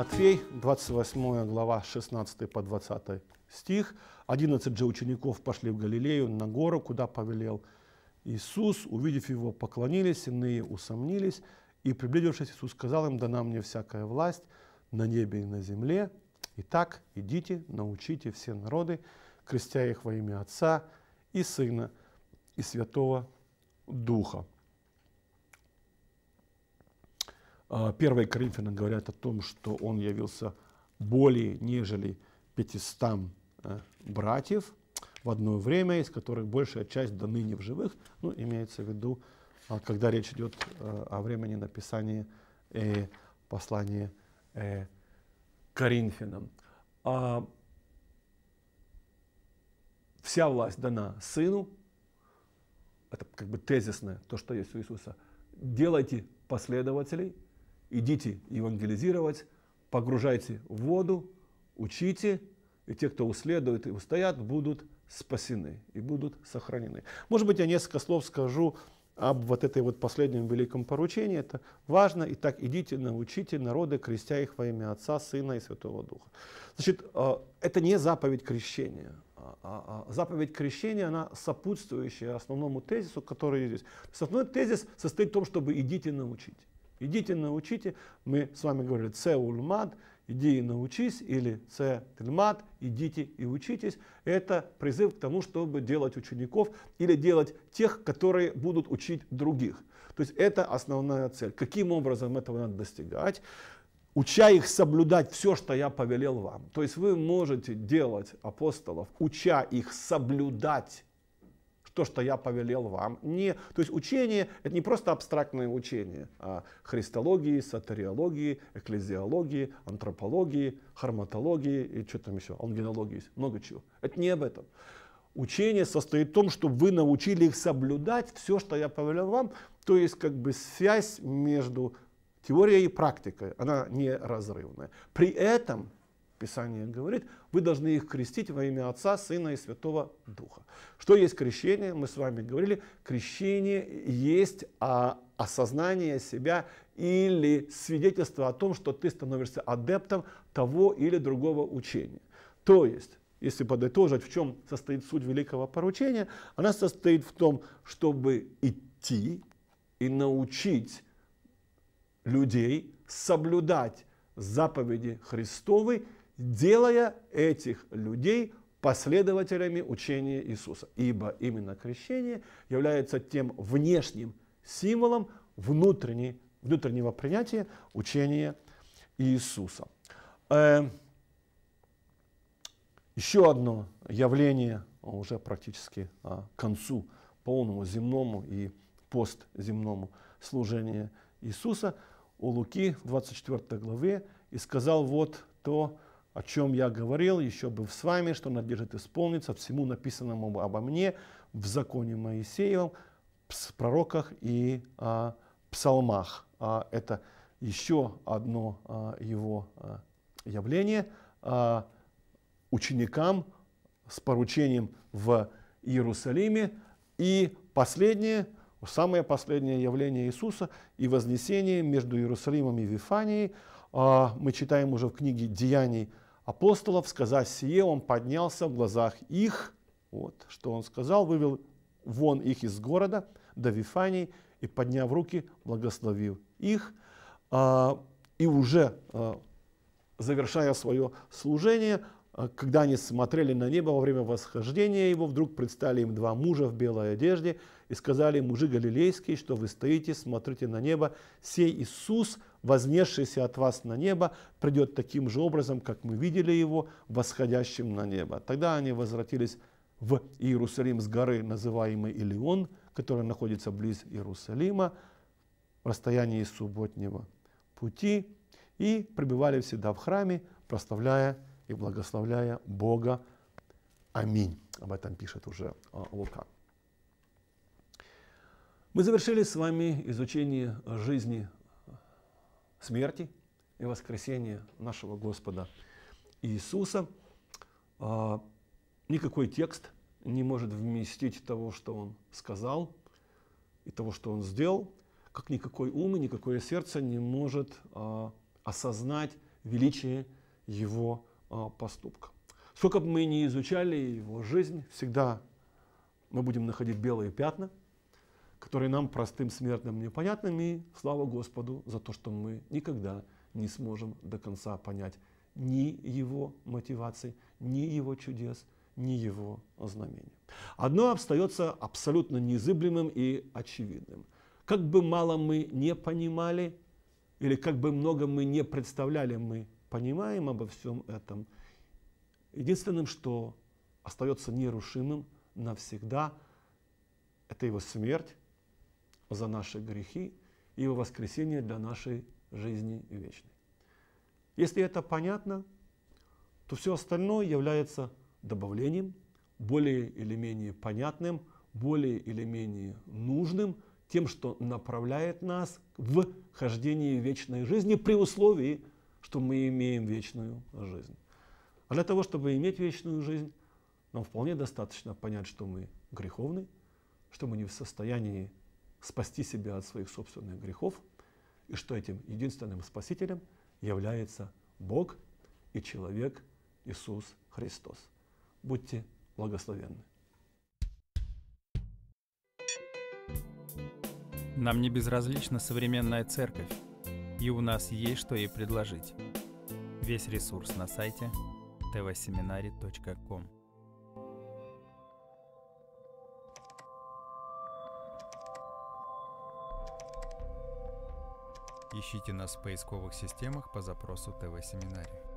Матфей, 28 глава, 16 по 20 стих. 11 же учеников пошли в Галилею на гору, куда повелел Иисус. Увидев его, поклонились, иные усомнились. И, приблизившись, Иисус сказал им, дана мне всякая власть на небе и на земле. Итак, идите, научите все народы, крестя их во имя Отца и Сына и Святого Духа. 1 а, Коринфянам говорят о том, что он явился более нежели 500 э, братьев в одно время, из которых большая часть до ныне в живых, ну, имеется в виду, а, когда речь идет э, о времени написания э, послания Коринфянам. А, вся власть дана сыну, это как бы тезисное, то, что есть у Иисуса. Делайте последователей – идите евангелизировать, погружайте в воду, учите, и те, кто уследует и устоят, будут спасены и будут сохранены. Может быть, я несколько слов скажу об вот этой вот последнем великом поручении. Это важно. Итак, идите, научите народы, крестя их во имя Отца, Сына и Святого Духа. Значит, э, это не заповедь крещения. А, а, а заповедь крещения, она сопутствующая основному тезису, который здесь. Основной тезис состоит в том, чтобы идите научить. Идите научите. Мы с вами говорили «це ульмад», «иди и научись» или «це тельмад», «идите и учитесь». Это призыв к тому, чтобы делать учеников или делать тех, которые будут учить других. То есть это основная цель. Каким образом этого надо достигать? уча их соблюдать все, что я повелел вам. То есть вы можете делать апостолов, уча их соблюдать то, что я повелел вам. Не, то есть учение — это не просто абстрактное учение а христологии, сатериологии, экклезиологии, антропологии, харматологии и что там еще, алгенологии, много чего. Это не об этом. Учение состоит в том, чтобы вы научили их соблюдать все, что я повелел вам, то есть как бы связь между теорией и практикой, она неразрывная. При этом Писание говорит, вы должны их крестить во имя Отца, Сына и Святого Духа. Что есть крещение? Мы с вами говорили, крещение есть а осознание себя или свидетельство о том, что ты становишься адептом того или другого учения. То есть, если подытожить, в чем состоит суть великого поручения, она состоит в том, чтобы идти и научить людей соблюдать заповеди Христовы делая этих людей последователями учения Иисуса. Ибо именно крещение является тем внешним символом внутреннего принятия учения Иисуса. Э, еще одно явление уже практически а, к концу полному земному и постземному служению Иисуса у Луки в 24 главе и сказал вот то, о чем я говорил еще бы с вами, что надлежит исполниться всему написанному обо мне в законе Моисеевом, в пророках и а, псалмах. А, это еще одно а, его а, явление а, ученикам с поручением в Иерусалиме. И последнее, самое последнее явление Иисуса и вознесение между Иерусалимом и Вифанией а, – мы читаем уже в книге «Деяний» апостолов, сказав сие, он поднялся в глазах их, вот что он сказал, вывел вон их из города до Вифании и, подняв руки, благословил их. А, и уже а, завершая свое служение, а когда они смотрели на небо во время восхождения его, вдруг предстали им два мужа в белой одежде и сказали, мужи галилейские, что вы стоите, смотрите на небо, сей Иисус, вознесшийся от вас на небо, придет таким же образом, как мы видели его, восходящим на небо. Тогда они возвратились в Иерусалим с горы, называемой Илион, которая находится близ Иерусалима, в расстоянии субботнего пути, и пребывали всегда в храме, прославляя и благословляя Бога. Аминь. Об этом пишет уже а, Лука. Мы завершили с вами изучение жизни, смерти и воскресения нашего Господа Иисуса. А, никакой текст не может вместить того, что Он сказал и того, что Он сделал, как никакой ум и никакое сердце не может а, осознать величие Его а, поступка. Сколько бы мы ни изучали его жизнь, всегда мы будем находить белые пятна, которые нам, простым смертным, непонятны. И слава Господу за то, что мы никогда не сможем до конца понять ни его мотиваций, ни его чудес, ни его знамения. Одно остается абсолютно незыблемым и очевидным. Как бы мало мы не понимали, или как бы много мы не представляли, мы понимаем обо всем этом, единственным, что остается нерушимым навсегда, это его смерть за наши грехи и его воскресение для нашей жизни вечной. Если это понятно, то все остальное является добавлением, более или менее понятным, более или менее нужным, тем, что направляет нас в хождении вечной жизни при условии, что мы имеем вечную жизнь. А для того, чтобы иметь вечную жизнь, нам вполне достаточно понять, что мы греховны, что мы не в состоянии спасти себя от своих собственных грехов, и что этим единственным спасителем является Бог и человек Иисус Христос. Будьте благословенны. Нам не безразлична современная церковь и у нас есть что ей предложить. Весь ресурс на сайте tvseminary.com. Ищите нас в поисковых системах по запросу ТВ-семинария.